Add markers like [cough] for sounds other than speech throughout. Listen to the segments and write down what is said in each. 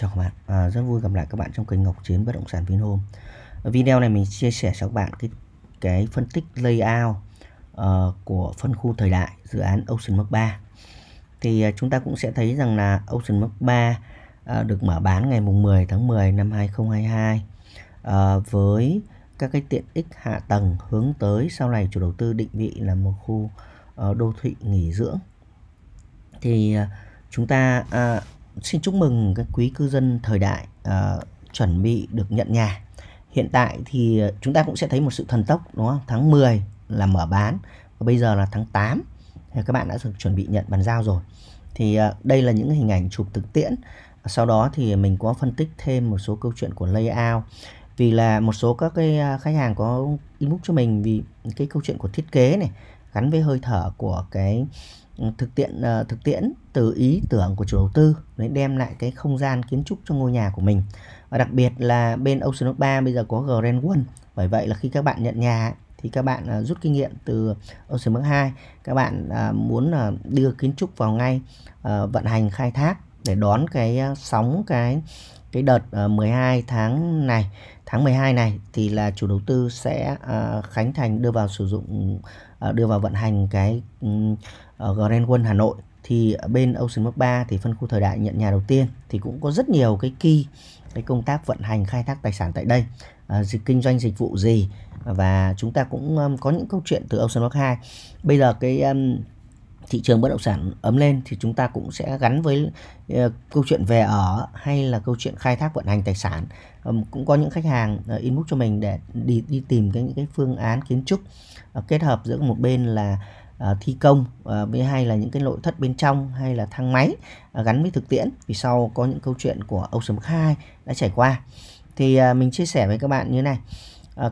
Chào các bạn, à, rất vui gặp lại các bạn trong kênh Ngọc Chiến Bất Động Sản Vinhome Video này mình chia sẻ cho các bạn cái, cái phân tích layout uh, của phân khu thời đại dự án Ocean Mark 3 Thì uh, chúng ta cũng sẽ thấy rằng là Ocean Mark 3 uh, à, được mở bán ngày mùng 10 tháng 10 năm 2022 uh, à, Với các cái tiện ích hạ tầng hướng tới sau này chủ đầu tư định vị là một khu uh, đô thị nghỉ dưỡng Thì uh, chúng ta... Uh, xin chúc mừng các quý cư dân thời đại uh, chuẩn bị được nhận nhà. Hiện tại thì chúng ta cũng sẽ thấy một sự thần tốc đúng không? Tháng 10 là mở bán và bây giờ là tháng 8 thì các bạn đã được chuẩn bị nhận bàn giao rồi. Thì uh, đây là những hình ảnh chụp thực tiễn. Sau đó thì mình có phân tích thêm một số câu chuyện của layout vì là một số các cái ờ, khách hàng có inbox cho mình vì cái câu chuyện của thiết kế này gắn với hơi thở của cái thực tiện ờ, thực tiễn từ ý tưởng của chủ đầu tư để đem lại cái không gian kiến trúc cho ngôi nhà của mình và đặc biệt là bên Ocean 3 bây giờ có Grand One bởi vậy là khi các bạn nhận nhà thì các bạn ờ, rút kinh nghiệm từ Ocean Park 2 các bạn ờ, muốn đưa kiến trúc vào ngay vận hành khai thác để đón cái sóng cái cái đợt 12 tháng này tháng 12 này thì là chủ đầu tư sẽ khánh thành đưa vào sử dụng đưa vào vận hành cái ở Grand Quân Hà Nội thì bên Ocean Park 3 thì phân khu thời đại nhận nhà đầu tiên thì cũng có rất nhiều cái kỳ cái công tác vận hành khai thác tài sản tại đây à, dịch kinh doanh dịch vụ gì và chúng ta cũng um, có những câu chuyện từ Ocean Park 2 bây giờ cái um, thị trường bất động sản ấm lên thì chúng ta cũng sẽ gắn với uh, câu chuyện về ở hay là câu chuyện khai thác vận hành tài sản um, cũng có những khách hàng uh, inbox cho mình để đi đi tìm cái những cái phương án kiến trúc uh, kết hợp giữa một bên là À, thi công à, với hay là những cái nội thất bên trong hay là thang máy à, gắn với thực tiễn vì sau có những câu chuyện của ông Sầm 2 đã trải qua thì à, mình chia sẻ với các bạn như thế này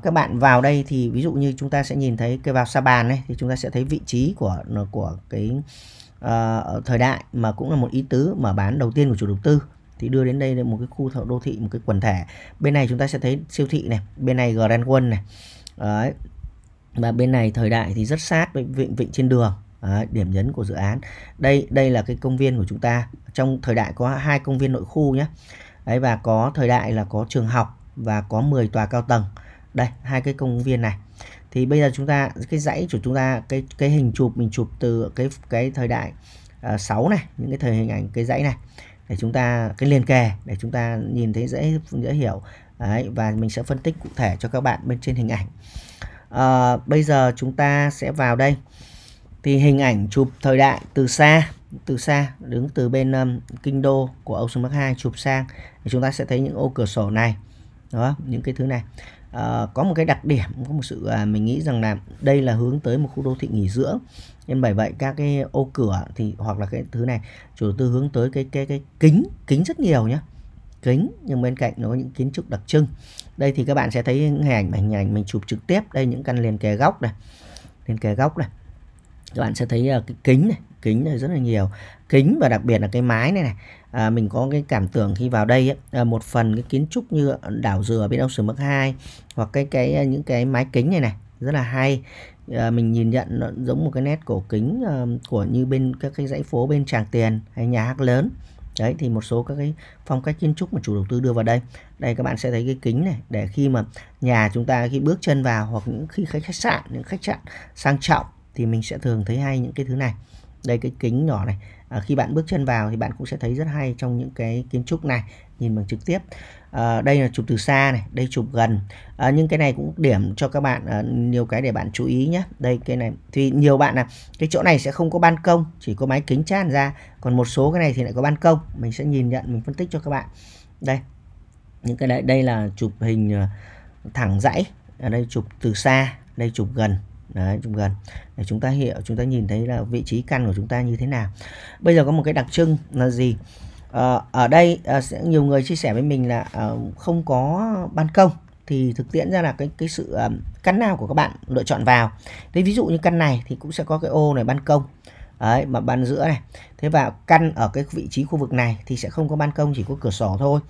các bạn vào đây thì ví dụ như chúng ta sẽ nhìn thấy cái vào sa bàn này thì chúng ta sẽ thấy vị trí của của cái uh, thời đại mà cũng là một ý tứ mở bán đầu tiên của chủ đầu tư thì đưa đến đây là một cái khu đô thị một cái quần thể bên này chúng ta sẽ thấy siêu thị này bên này Grand Quân này Đấy, và bên này thời đại thì rất sát với vịnh vịnh trên đường Đấy, điểm nhấn của dự án đây đây là cái công viên của chúng ta trong thời đại có hai công viên nội khu nhé Đấy, và có thời đại là có trường học và có 10 tòa cao tầng đây hai cái công viên này thì bây giờ chúng ta cái dãy của chúng ta cái cái hình chụp mình chụp từ cái cái thời đại à, uh, 6 này những cái thời hình ảnh cái dãy này để chúng ta cái liền kề để chúng ta nhìn thấy dễ dễ hiểu Đấy, và mình sẽ phân tích cụ thể cho các bạn bên trên hình ảnh à, bây giờ chúng ta sẽ vào đây thì hình ảnh chụp thời đại từ xa từ xa đứng từ bên um, kinh đô của ông Park Bắc chụp sang thì chúng ta sẽ thấy những ô cửa sổ này đó những cái thứ này à, có một cái đặc điểm có một sự à, mình nghĩ rằng là đây là hướng tới một khu đô thị nghỉ dưỡng nên bởi vậy các cái ô cửa thì hoặc là cái thứ này chủ đầu tư hướng tới cái cái cái kính kính rất nhiều nhé kính nhưng bên cạnh nó có những kiến trúc đặc trưng đây thì các bạn sẽ thấy những hình ảnh hình ảnh mình chụp trực tiếp đây những căn liền kề góc này liền kề góc này các bạn sẽ thấy à, cái kính này kính này rất là nhiều kính và đặc biệt là cái mái này này à, mình có cái cảm tưởng khi vào đây ấy, à, một phần cái kiến trúc như đảo dừa bên ông sửa mức 2 hoặc cái cái à, những cái mái kính này này rất là hay à, mình nhìn nhận nó giống một cái nét cổ kính à, của như bên các cái dãy phố bên Tràng Tiền hay nhà hát lớn đấy thì một số các cái phong cách kiến trúc mà chủ đầu tư đưa vào đây đây các bạn sẽ thấy cái kính này để khi mà nhà chúng ta khi bước chân vào hoặc những khi khách, sạn những khách sạn sang trọng thì mình sẽ thường thấy hay những cái thứ này đây cái kính nhỏ này à, khi bạn bước chân vào thì bạn cũng sẽ thấy rất hay trong những cái kiến trúc này nhìn bằng trực tiếp à, đây là chụp từ xa này đây chụp gần à, nhưng cái này cũng điểm cho các bạn à, nhiều cái để bạn chú ý nhé đây cái này thì nhiều bạn là cái chỗ này sẽ không có ban công chỉ có máy kính tràn ra còn một số cái này thì lại có ban công mình sẽ nhìn nhận mình phân tích cho các bạn đây những cái này đây là chụp hình à, thẳng dãy ở à, đây chụp từ xa đây chụp gần đấy chúng gần để chúng ta hiểu chúng ta nhìn thấy là vị trí căn của chúng ta như thế nào bây giờ có một cái đặc trưng là gì à, ở đây ờ, sẽ nhiều người chia sẻ với mình là ờ, không có ban công thì thực tiễn ra là cái cái sự căn nào của các bạn lựa chọn vào thế ví dụ như căn này thì cũng sẽ có cái ô này ban công ấy mà ban giữa này thế và căn ở cái vị trí khu vực này thì sẽ không có ban công chỉ có cửa sổ thôi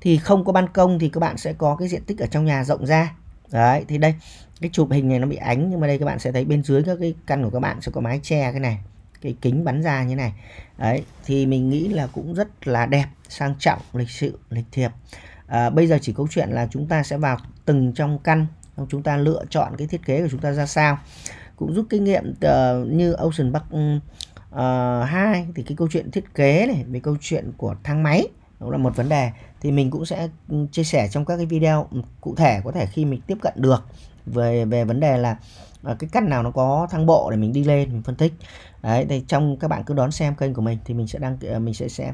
thì không có ban công thì các bạn sẽ có cái diện tích ở trong nhà rộng ra đấy thì đây cái chụp hình này nó bị ánh nhưng mà đây các bạn sẽ thấy bên dưới các cái căn của các bạn sẽ có mái che cái này cái kính bắn ra như này đấy thì mình nghĩ là cũng rất là đẹp sang trọng lịch sự lịch thiệp à, bây giờ chỉ câu chuyện là chúng ta sẽ vào từng trong căn chúng ta lựa chọn cái thiết kế của chúng ta ra sao cũng rút kinh nghiệm uh, như Ocean Park uh, ừ, ờ, 2 thì cái câu chuyện thiết kế này về câu chuyện của thang máy đó là một vấn đề thì mình cũng sẽ ừ, chia sẻ trong các cái video cụ thể có thể khi mình tiếp cận được về về vấn đề là à, cái cắt nào nó có thang bộ để mình đi lên mình phân tích đấy thì trong các bạn cứ đón xem kênh của mình thì mình sẽ đăng à, mình sẽ sẽ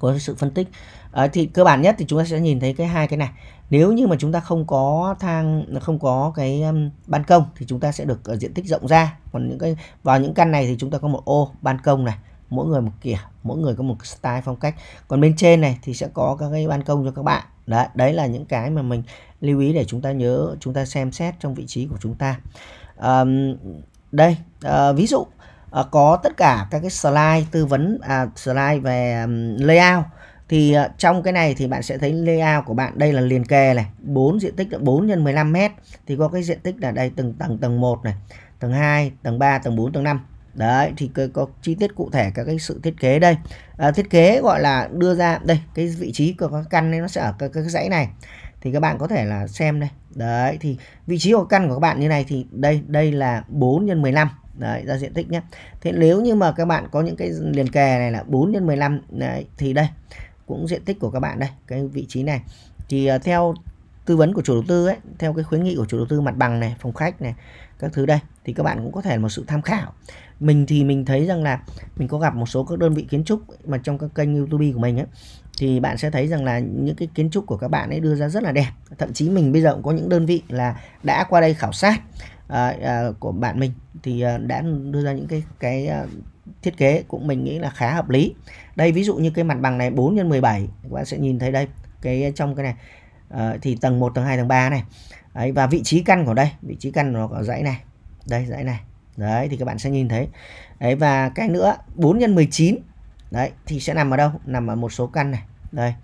có sự phân tích à, thì cơ bản nhất thì chúng ta sẽ nhìn thấy cái hai cái này nếu như mà chúng ta không có thang không có cái um, ban công thì chúng ta sẽ được ở ờ, diện tích rộng ra còn những cái vào những căn này thì chúng ta có một ô ban công này mỗi người một kiểu mỗi người có một style phong cách còn bên trên này thì sẽ có các cái ban công cho các bạn đấy đấy là những cái mà mình lưu ý để chúng ta nhớ chúng ta xem xét trong vị trí của chúng ta à, đây à, ví dụ à, có tất cả các cái slide tư vấn à, slide về um, layout thì uh, trong cái này thì bạn sẽ thấy layout của bạn đây là liền kề này 4 diện tích là 4 x 15 mét thì có cái diện tích là đây từng tầng tầng 1 này tầng 2 tầng 3 tầng 4 tầng 5 đấy thì có chi tiết cụ thể các cái sự thiết kế đây à, thiết kế gọi là đưa ra đây cái vị trí của các căn này nó sẽ ở cái cái dãy này thì các bạn có thể là xem đây đấy thì vị trí của căn của các bạn như này thì đây đây là 4 x 15 đấy ra diện tích nhé thế nếu như mà các bạn có những cái liền kề này là 4 x 15 đấy thì đây cũng diện tích của các bạn đây cái vị trí này thì uh, theo tư vấn của chủ đầu tư ấy, theo cái khuyến nghị của chủ đầu tư mặt bằng này, phòng khách này, các thứ đây thì các bạn cũng có thể một sự tham khảo. Mình thì mình thấy rằng là mình có gặp một số các đơn vị kiến trúc mà trong các kênh YouTube của mình ấy thì bạn sẽ thấy rằng là những cái kiến trúc của các bạn ấy đưa ra rất là đẹp. Thậm chí mình bây giờ cũng có những đơn vị là đã qua đây khảo sát à, à, của bạn mình thì à, đã đưa ra những cái cái à, thiết kế cũng mình nghĩ là khá hợp lý. Đây ví dụ như cái mặt bằng này 4 x 17 các bạn sẽ nhìn thấy đây cái trong cái này Ờ, thì tầng 1 tầng 2 tầng 3 này đấy, và vị trí căn của đây vị trí căn nó có dãy này đây dãy này đấy thì các bạn sẽ nhìn thấy đấy và cái nữa 4 nhân 19 đấy thì sẽ nằm ở đâu nằm ở một số căn này đây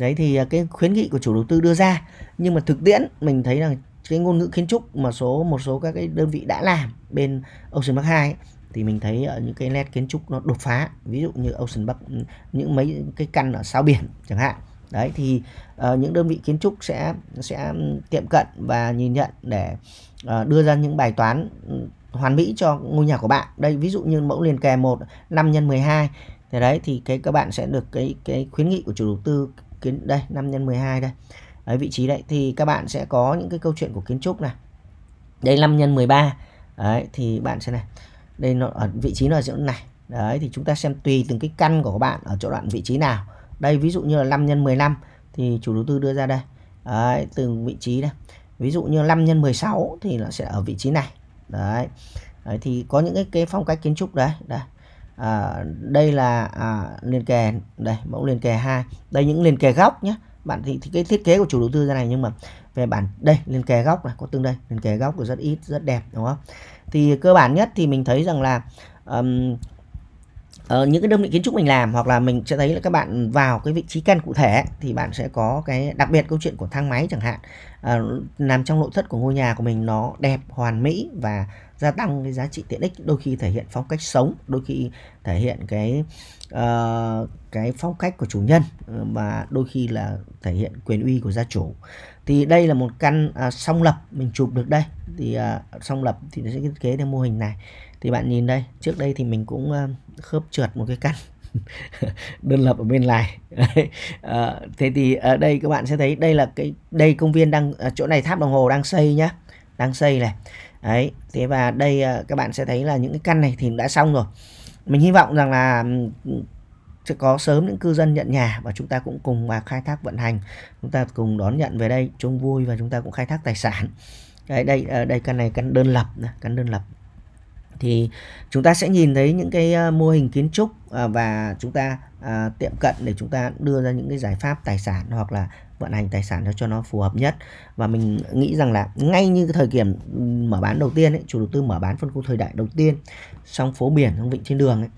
đấy thì à, cái khuyến nghị của chủ đầu tư đưa ra nhưng mà thực tiễn mình thấy rằng cái ngôn ngữ kiến trúc mà số một số các cái đơn vị đã làm bên Ocean Park 2 ấy, thì mình thấy ở những cái nét kiến trúc nó đột phá ví dụ như Ocean Park những mấy cái căn ở sao biển chẳng hạn đấy thì uh, những đơn vị kiến trúc sẽ sẽ tiệm cận và nhìn nhận để uh, đưa ra những bài toán ừ, hoàn mỹ cho ngôi nhà của bạn đây ví dụ như mẫu liền kề một năm nhân 12 thì đấy thì cái các bạn sẽ được cái cái khuyến nghị của chủ đầu tư kiến đây 5 nhân 12 đây ở vị trí đấy thì các bạn sẽ có những cái câu chuyện của kiến trúc này đây 5 nhân 13 đấy thì bạn sẽ này đây nó ở vị trí nó ở chỗ này đấy thì chúng ta xem tùy từng cái căn của các bạn ở chỗ đoạn vị trí nào đây ví dụ như là 5 x 15 thì chủ đầu tư đưa ra đây đấy, từng vị trí đây ví dụ như 5 x 16 thì nó sẽ ở vị trí này đấy, đấy thì có những cái, cái phong cách kiến trúc đấy đây à, đây là à, liền kề đây mẫu liền kề hai đây những liền kề góc nhé bạn thì, thì cái thiết kế của chủ đầu tư ra này nhưng mà về bản đây liền kề góc này có tương đây liền kề góc của rất ít rất đẹp đúng không thì cơ bản nhất thì mình thấy rằng là um, uh, những cái đơn vị kiến trúc mình làm hoặc là mình sẽ thấy là các bạn vào cái vị trí căn cụ thể thì bạn sẽ có cái đặc biệt câu chuyện của thang máy chẳng hạn uh, ờ, làm trong nội thất của ngôi nhà của mình nó đẹp hoàn mỹ và gia tăng cái giá trị tiện ích đôi khi thể hiện phong cách sống đôi khi thể hiện cái uh, cái phong cách của chủ nhân và đôi khi là thể hiện quyền uy của gia chủ thì đây là một căn à, song lập mình chụp được đây thì à, song lập thì nó sẽ thiết kế theo mô hình này thì bạn nhìn đây trước đây thì mình cũng à, khớp trượt một cái căn [laughs] đơn lập ở bên này à, thế thì ở đây các bạn sẽ thấy đây là cái đây công viên đang à, chỗ này tháp đồng hồ đang xây nhá đang xây này Đấy, thế và đây à, các bạn sẽ thấy là những cái căn này thì đã xong rồi. Mình hy vọng rằng là sẽ có sớm những cư dân nhận nhà và chúng ta cũng cùng mà khai thác vận hành chúng ta cùng đón nhận về đây chung vui và chúng ta cũng khai thác tài sản đây đây ờ, đây căn này căn đơn lập căn đơn lập thì chúng ta sẽ nhìn thấy những cái ờ, mô hình kiến trúc ờ, và chúng ta tiệm cận để chúng ta đưa ra những cái giải pháp tài sản hoặc là vận hành tài sản cho nó phù hợp nhất và mình nghĩ rằng là ngay như cái thời điểm ừ, mở bán đầu tiên ấy, chủ đầu tư mở bán phân khu thời đại đầu tiên xong phố biển xong vịnh trên đường ấy,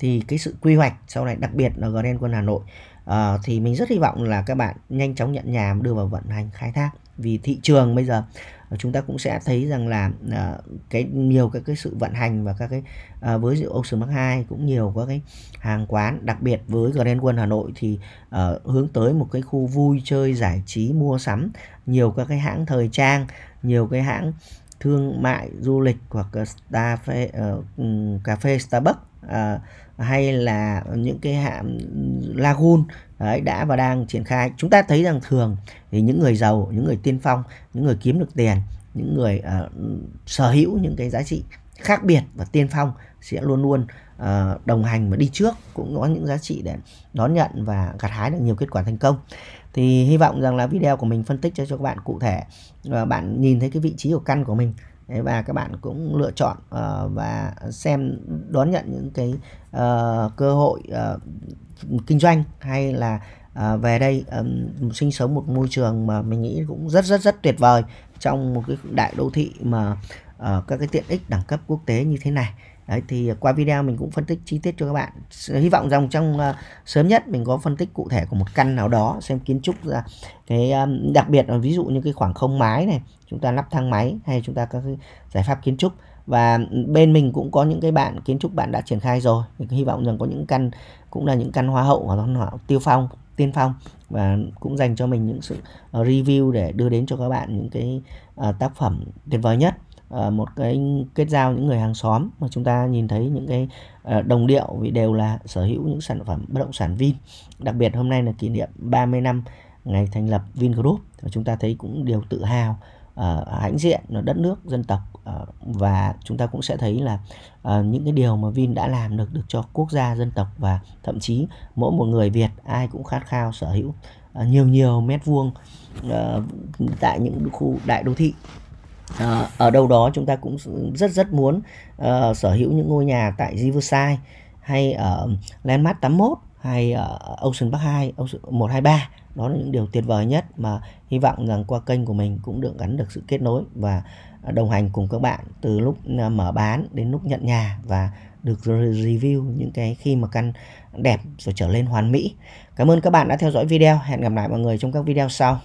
thì cái sự quy hoạch sau này đặc biệt là Grand Quân Hà Nội à, thì mình rất hy vọng là các bạn nhanh chóng nhận nhà đưa vào vận hành khai thác vì thị trường bây giờ ờ, chúng ta cũng sẽ thấy rằng là à, cái nhiều các cái sự vận hành và các cái à, với rượu Ocean Park 2 cũng nhiều các cái hàng quán đặc biệt với Grand Quân Hà Nội thì à, hướng tới một cái khu vui chơi giải trí mua sắm nhiều các cái hãng thời trang nhiều cái hãng thương mại du lịch hoặc cà phê, uh, cà phê Starbucks À, hay là những cái hạm lagoon đấy, đã và đang triển khai chúng ta thấy rằng thường thì những người giàu những người tiên phong những người kiếm được tiền những người uh, sở hữu những cái giá trị khác biệt và tiên phong sẽ luôn luôn uh, đồng hành và đi trước cũng có những giá trị để đón nhận và gặt hái được nhiều kết quả thành công thì hy vọng rằng là video của mình phân tích cho, cho các bạn cụ thể và bạn nhìn thấy cái vị trí của căn của mình và các bạn cũng lựa chọn uh, và xem đón nhận những cái uh, cơ hội uh, kinh doanh hay là uh, về đây um, sinh sống một môi trường mà mình nghĩ cũng rất rất rất tuyệt vời trong một cái đại đô thị mà uh, các cái tiện ích đẳng cấp quốc tế như thế này Đấy, thì qua video mình cũng phân tích chi tiết cho các bạn hy vọng rằng trong uh, sớm nhất mình có phân tích cụ thể của một căn nào đó xem kiến trúc ra cái um, đặc biệt là ví dụ như cái khoảng không mái này chúng ta lắp thang máy hay chúng ta các cái giải pháp kiến trúc và bên mình cũng có những cái bạn kiến trúc bạn đã triển khai rồi mình hy vọng rằng có những căn cũng là những căn hoa hậu và hoa tiêu phong tiên phong và cũng dành cho mình những sự ờ, review để đưa đến cho các bạn những cái uh, tác phẩm tuyệt vời nhất Ờ, một cái kết giao những người hàng xóm mà chúng ta nhìn thấy những cái ờ, đồng điệu vì đều là sở hữu những sản phẩm bất động sản Vin đặc biệt hôm nay là kỷ niệm 30 năm ngày thành lập Vingroup và chúng ta thấy cũng điều tự hào ờ, hãnh diện là đất nước dân tộc và chúng ta cũng sẽ thấy là những cái điều mà Vin đã làm được được cho quốc gia dân tộc và thậm chí mỗi một người Việt ai cũng khát khao sở hữu nhiều nhiều mét vuông tại những khu đại đô thị à, ở đâu đó chúng ta cũng rất rất muốn uh, sở hữu những ngôi nhà tại Riverside hay ở Landmark 81 hay ở Ocean Park 2, Ocean 123 đó là những điều tuyệt vời nhất mà hy vọng rằng qua kênh của mình cũng được gắn được sự kết nối và đồng hành cùng các bạn từ lúc ờ, mở bán đến lúc nhận nhà và được review những cái khi mà căn đẹp rồi trở lên hoàn mỹ. Cảm ơn các bạn đã theo dõi video. Hẹn gặp lại mọi người trong các video sau.